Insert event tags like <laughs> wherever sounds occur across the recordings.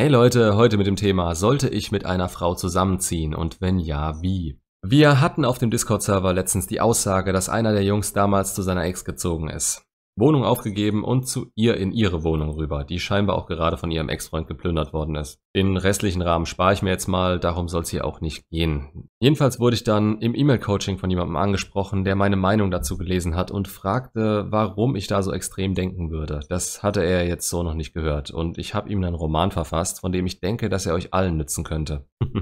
Hey Leute, heute mit dem Thema, sollte ich mit einer Frau zusammenziehen und wenn ja, wie? Wir hatten auf dem Discord-Server letztens die Aussage, dass einer der Jungs damals zu seiner Ex gezogen ist. Wohnung aufgegeben und zu ihr in ihre Wohnung rüber, die scheinbar auch gerade von ihrem Ex-Freund geplündert worden ist. Den restlichen Rahmen spare ich mir jetzt mal, darum soll es hier auch nicht gehen. Jedenfalls wurde ich dann im E-Mail-Coaching von jemandem angesprochen, der meine Meinung dazu gelesen hat und fragte, warum ich da so extrem denken würde. Das hatte er jetzt so noch nicht gehört und ich habe ihm einen Roman verfasst, von dem ich denke, dass er euch allen nützen könnte. <laughs>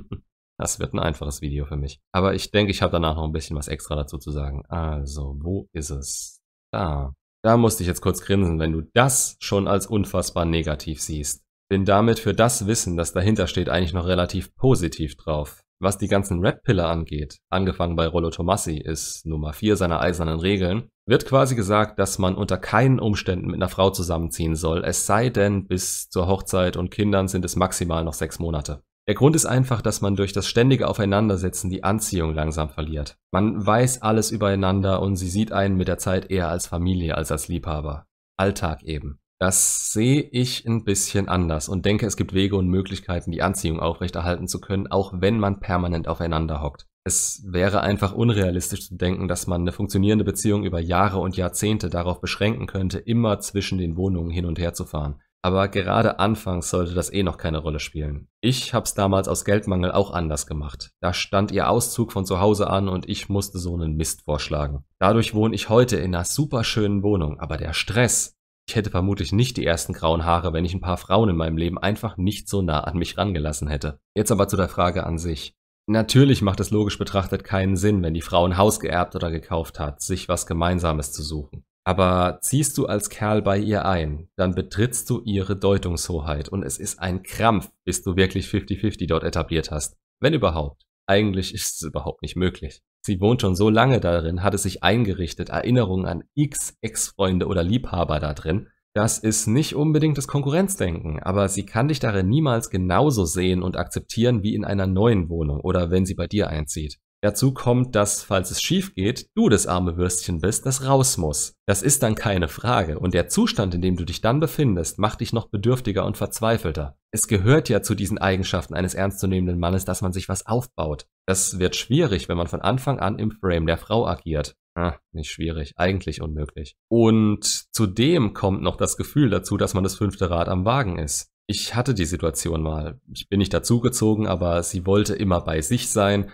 Das wird ein einfaches Video für mich. Aber ich denke, ich habe danach noch ein bisschen was extra dazu zu sagen. Also, wo ist es? Da. Da musste ich jetzt kurz grinsen, wenn du das schon als unfassbar negativ siehst. Bin damit für das Wissen, das dahinter steht, eigentlich noch relativ positiv drauf. Was die ganzen Red piller angeht, angefangen bei Rollo Tomassi ist Nummer 4 seiner eisernen Regeln, wird quasi gesagt, dass man unter keinen Umständen mit einer Frau zusammenziehen soll, es sei denn, bis zur Hochzeit und Kindern sind es maximal noch sechs Monate. Der Grund ist einfach, dass man durch das ständige Aufeinandersetzen die Anziehung langsam verliert. Man weiß alles übereinander und sie sieht einen mit der Zeit eher als Familie als als Liebhaber. Alltag eben. Das sehe ich ein bisschen anders und denke, es gibt Wege und Möglichkeiten, die Anziehung aufrechterhalten zu können, auch wenn man permanent aufeinander hockt. Es wäre einfach unrealistisch zu denken, dass man eine funktionierende Beziehung über Jahre und Jahrzehnte darauf beschränken könnte, immer zwischen den Wohnungen hin und her zu fahren. Aber gerade anfangs sollte das eh noch keine Rolle spielen. Ich hab's damals aus Geldmangel auch anders gemacht. Da stand ihr Auszug von zu Hause an und ich musste so einen Mist vorschlagen. Dadurch wohne ich heute in einer superschönen Wohnung, aber der Stress. Ich hätte vermutlich nicht die ersten grauen Haare, wenn ich ein paar Frauen in meinem Leben einfach nicht so nah an mich rangelassen hätte. Jetzt aber zu der Frage an sich. Natürlich macht es logisch betrachtet keinen Sinn, wenn die Frau ein Haus geerbt oder gekauft hat, sich was Gemeinsames zu suchen. Aber ziehst du als Kerl bei ihr ein, dann betrittst du ihre Deutungshoheit und es ist ein Krampf, bis du wirklich 50-50 dort etabliert hast. Wenn überhaupt. Eigentlich ist es überhaupt nicht möglich. Sie wohnt schon so lange darin, hat es sich eingerichtet, Erinnerungen an x Ex-Freunde oder Liebhaber da drin. Das ist nicht unbedingt das Konkurrenzdenken, aber sie kann dich darin niemals genauso sehen und akzeptieren wie in einer neuen Wohnung oder wenn sie bei dir einzieht. Dazu kommt, dass, falls es schief geht, du das arme Würstchen bist, das raus muss. Das ist dann keine Frage und der Zustand, in dem du dich dann befindest, macht dich noch bedürftiger und verzweifelter. Es gehört ja zu diesen Eigenschaften eines ernstzunehmenden Mannes, dass man sich was aufbaut. Das wird schwierig, wenn man von Anfang an im Frame der Frau agiert. Ah, nicht schwierig, eigentlich unmöglich. Und zudem kommt noch das Gefühl dazu, dass man das fünfte Rad am Wagen ist. Ich hatte die Situation mal. Ich bin nicht dazugezogen, aber sie wollte immer bei sich sein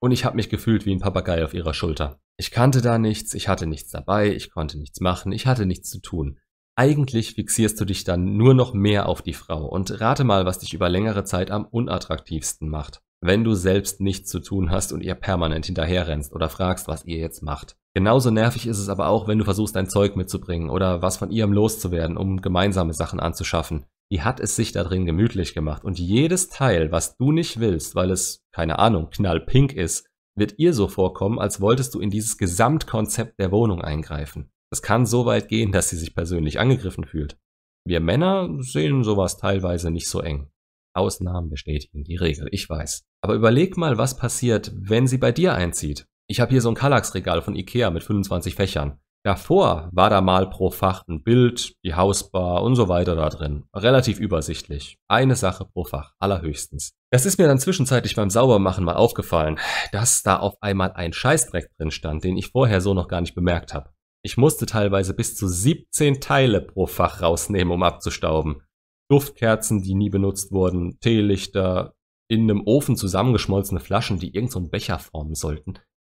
und ich habe mich gefühlt wie ein Papagei auf ihrer Schulter. Ich kannte da nichts, ich hatte nichts dabei, ich konnte nichts machen, ich hatte nichts zu tun. Eigentlich fixierst du dich dann nur noch mehr auf die Frau und rate mal, was dich über längere Zeit am unattraktivsten macht. Wenn du selbst nichts zu tun hast und ihr permanent hinterherrennst oder fragst, was ihr jetzt macht. Genauso nervig ist es aber auch, wenn du versuchst, dein Zeug mitzubringen oder was von ihrem loszuwerden, um gemeinsame Sachen anzuschaffen die hat es sich da drin gemütlich gemacht. Und jedes Teil, was du nicht willst, weil es, keine Ahnung, knallpink ist, wird ihr so vorkommen, als wolltest du in dieses Gesamtkonzept der Wohnung eingreifen. Es kann so weit gehen, dass sie sich persönlich angegriffen fühlt. Wir Männer sehen sowas teilweise nicht so eng. Ausnahmen bestätigen die Regel, ich weiß. Aber überleg mal, was passiert, wenn sie bei dir einzieht. Ich habe hier so ein Kallax-Regal von Ikea mit 25 Fächern. Davor war da mal pro Fach ein Bild, die Hausbar und so weiter da drin. Relativ übersichtlich. Eine Sache pro Fach, allerhöchstens. Das ist mir dann zwischenzeitlich beim Saubermachen mal aufgefallen, dass da auf einmal ein Scheißdreck drin stand, den ich vorher so noch gar nicht bemerkt habe. Ich musste teilweise bis zu 17 Teile pro Fach rausnehmen, um abzustauben. Duftkerzen, die nie benutzt wurden, Teelichter, in einem Ofen zusammengeschmolzene Flaschen, die irgendeinen so Becher formen sollten.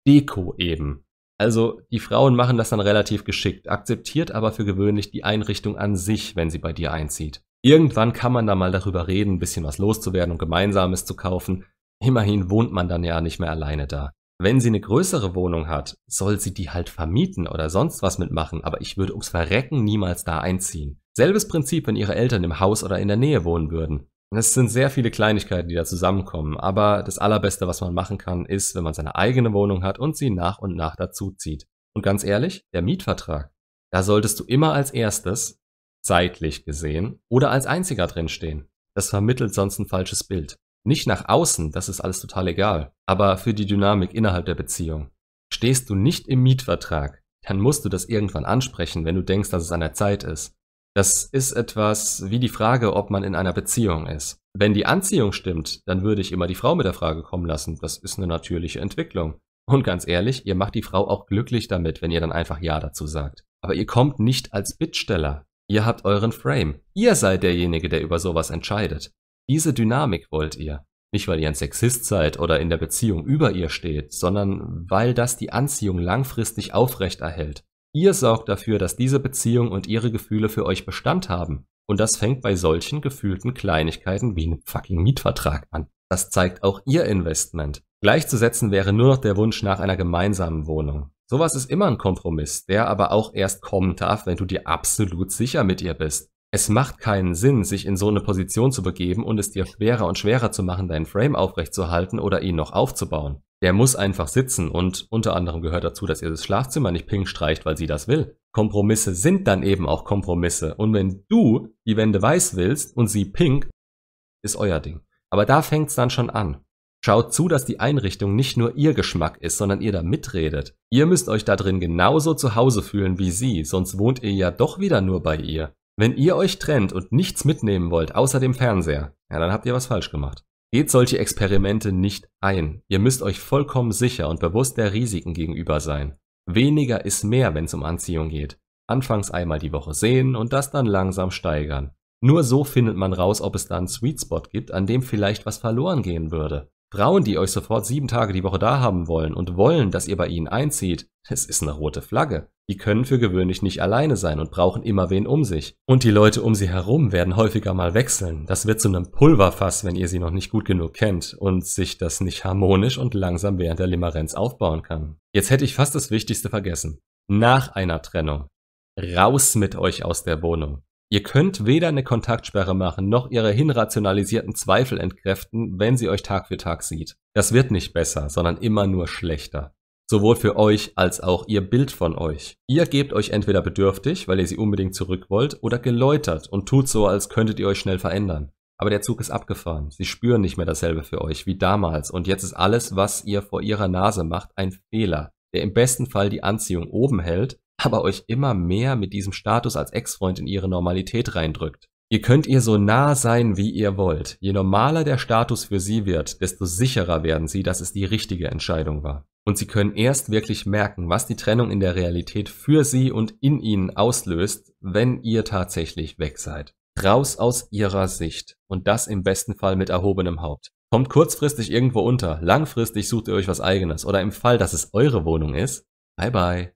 Deko eben. Also die Frauen machen das dann relativ geschickt, akzeptiert aber für gewöhnlich die Einrichtung an sich, wenn sie bei dir einzieht. Irgendwann kann man da mal darüber reden, ein bisschen was loszuwerden und gemeinsames zu kaufen. Immerhin wohnt man dann ja nicht mehr alleine da. Wenn sie eine größere Wohnung hat, soll sie die halt vermieten oder sonst was mitmachen, aber ich würde ums Verrecken niemals da einziehen. Selbes Prinzip, wenn ihre Eltern im Haus oder in der Nähe wohnen würden. Und Es sind sehr viele Kleinigkeiten, die da zusammenkommen, aber das Allerbeste, was man machen kann, ist, wenn man seine eigene Wohnung hat und sie nach und nach dazu zieht. Und ganz ehrlich, der Mietvertrag, da solltest du immer als erstes, zeitlich gesehen, oder als einziger drinstehen. Das vermittelt sonst ein falsches Bild. Nicht nach außen, das ist alles total egal, aber für die Dynamik innerhalb der Beziehung. Stehst du nicht im Mietvertrag, dann musst du das irgendwann ansprechen, wenn du denkst, dass es an der Zeit ist. Das ist etwas wie die Frage, ob man in einer Beziehung ist. Wenn die Anziehung stimmt, dann würde ich immer die Frau mit der Frage kommen lassen. Das ist eine natürliche Entwicklung. Und ganz ehrlich, ihr macht die Frau auch glücklich damit, wenn ihr dann einfach Ja dazu sagt. Aber ihr kommt nicht als Bittsteller. Ihr habt euren Frame. Ihr seid derjenige, der über sowas entscheidet. Diese Dynamik wollt ihr. Nicht, weil ihr ein Sexist seid oder in der Beziehung über ihr steht, sondern weil das die Anziehung langfristig aufrecht erhält. Ihr sorgt dafür, dass diese Beziehung und ihre Gefühle für euch Bestand haben. Und das fängt bei solchen gefühlten Kleinigkeiten wie einem fucking Mietvertrag an. Das zeigt auch ihr Investment. Gleichzusetzen wäre nur noch der Wunsch nach einer gemeinsamen Wohnung. Sowas ist immer ein Kompromiss, der aber auch erst kommen darf, wenn du dir absolut sicher mit ihr bist. Es macht keinen Sinn, sich in so eine Position zu begeben und es dir schwerer und schwerer zu machen, deinen Frame aufrechtzuerhalten oder ihn noch aufzubauen. Der muss einfach sitzen und unter anderem gehört dazu, dass ihr das Schlafzimmer nicht pink streicht, weil sie das will. Kompromisse sind dann eben auch Kompromisse. Und wenn du die Wände weiß willst und sie pink, ist euer Ding. Aber da fängt's dann schon an. Schaut zu, dass die Einrichtung nicht nur ihr Geschmack ist, sondern ihr da mitredet. Ihr müsst euch da drin genauso zu Hause fühlen wie sie, sonst wohnt ihr ja doch wieder nur bei ihr. Wenn ihr euch trennt und nichts mitnehmen wollt, außer dem Fernseher, ja, dann habt ihr was falsch gemacht. Geht solche Experimente nicht ein. Ihr müsst euch vollkommen sicher und bewusst der Risiken gegenüber sein. Weniger ist mehr, wenn es um Anziehung geht. Anfangs einmal die Woche sehen und das dann langsam steigern. Nur so findet man raus, ob es da einen Sweet Spot gibt, an dem vielleicht was verloren gehen würde. Frauen, die euch sofort sieben Tage die Woche da haben wollen und wollen, dass ihr bei ihnen einzieht, das ist eine rote Flagge. Die können für gewöhnlich nicht alleine sein und brauchen immer wen um sich. Und die Leute um sie herum werden häufiger mal wechseln. Das wird zu einem Pulverfass, wenn ihr sie noch nicht gut genug kennt und sich das nicht harmonisch und langsam während der Limerenz aufbauen kann. Jetzt hätte ich fast das Wichtigste vergessen. Nach einer Trennung. Raus mit euch aus der Wohnung. Ihr könnt weder eine Kontaktsperre machen, noch ihre hinrationalisierten Zweifel entkräften, wenn sie euch Tag für Tag sieht. Das wird nicht besser, sondern immer nur schlechter. Sowohl für euch als auch ihr Bild von euch. Ihr gebt euch entweder bedürftig, weil ihr sie unbedingt zurück wollt, oder geläutert und tut so, als könntet ihr euch schnell verändern. Aber der Zug ist abgefahren. Sie spüren nicht mehr dasselbe für euch wie damals. Und jetzt ist alles, was ihr vor ihrer Nase macht, ein Fehler, der im besten Fall die Anziehung oben hält, aber euch immer mehr mit diesem Status als Ex-Freund in ihre Normalität reindrückt. Ihr könnt ihr so nah sein, wie ihr wollt. Je normaler der Status für sie wird, desto sicherer werden sie, dass es die richtige Entscheidung war. Und sie können erst wirklich merken, was die Trennung in der Realität für sie und in ihnen auslöst, wenn ihr tatsächlich weg seid. Raus aus ihrer Sicht. Und das im besten Fall mit erhobenem Haupt. Kommt kurzfristig irgendwo unter, langfristig sucht ihr euch was eigenes. Oder im Fall, dass es eure Wohnung ist, bye bye.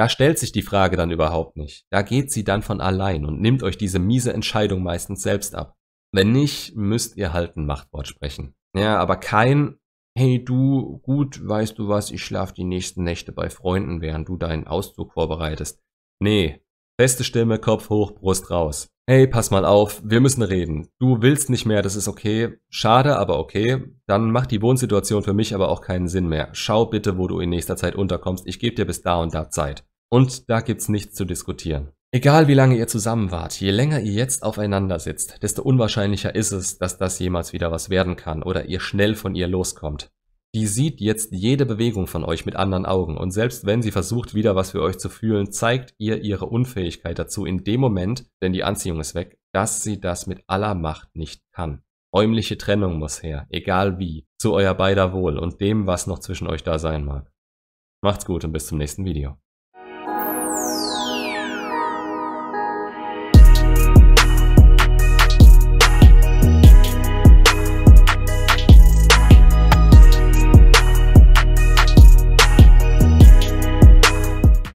Da stellt sich die Frage dann überhaupt nicht. Da geht sie dann von allein und nimmt euch diese miese Entscheidung meistens selbst ab. Wenn nicht, müsst ihr halt ein Machtwort sprechen. Ja, aber kein, hey du, gut, weißt du was, ich schlaf die nächsten Nächte bei Freunden, während du deinen Auszug vorbereitest. Nee, feste Stimme, Kopf hoch, Brust raus. Hey, pass mal auf, wir müssen reden. Du willst nicht mehr, das ist okay. Schade, aber okay. Dann macht die Wohnsituation für mich aber auch keinen Sinn mehr. Schau bitte, wo du in nächster Zeit unterkommst. Ich gebe dir bis da und da Zeit. Und da gibt's nichts zu diskutieren. Egal wie lange ihr zusammen wart, je länger ihr jetzt aufeinander sitzt, desto unwahrscheinlicher ist es, dass das jemals wieder was werden kann oder ihr schnell von ihr loskommt. Die sieht jetzt jede Bewegung von euch mit anderen Augen und selbst wenn sie versucht, wieder was für euch zu fühlen, zeigt ihr ihre Unfähigkeit dazu in dem Moment, denn die Anziehung ist weg, dass sie das mit aller Macht nicht kann. Räumliche Trennung muss her, egal wie, zu euer beider Wohl und dem, was noch zwischen euch da sein mag. Macht's gut und bis zum nächsten Video.